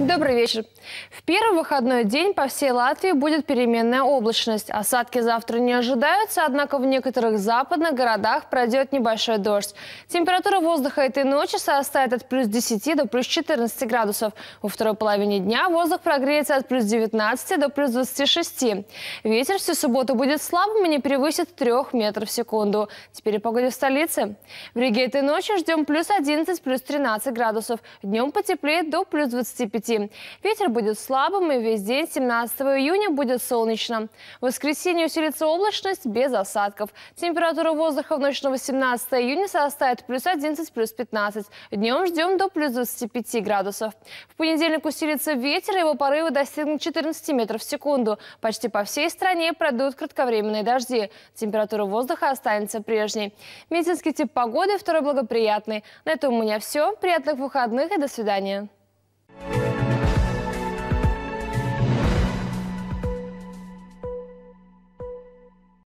Добрый вечер. В первый выходной день по всей Латвии будет переменная облачность. Осадки завтра не ожидаются, однако в некоторых западных городах пройдет небольшой дождь. Температура воздуха этой ночи составит от плюс 10 до плюс 14 градусов. Во второй половине дня воздух прогреется от плюс 19 до плюс 26. Ветер всю субботу будет слабым и не превысит 3 метров в секунду. Теперь погода в столице. В Риге этой ночи ждем плюс 11, плюс 13 градусов. Днем потеплеет до плюс 25 10. Ветер будет слабым, и весь день 17 июня будет солнечно. В воскресенье усилится облачность без осадков. Температура воздуха в ночь на 18 июня составит плюс 11, плюс 15. Днем ждем до плюс 25 градусов. В понедельник усилится ветер, и его порывы достигнут 14 метров в секунду. Почти по всей стране пройдут кратковременные дожди. Температура воздуха останется прежней. Медицинский тип погоды второй благоприятный. На этом у меня все. Приятных выходных и до свидания.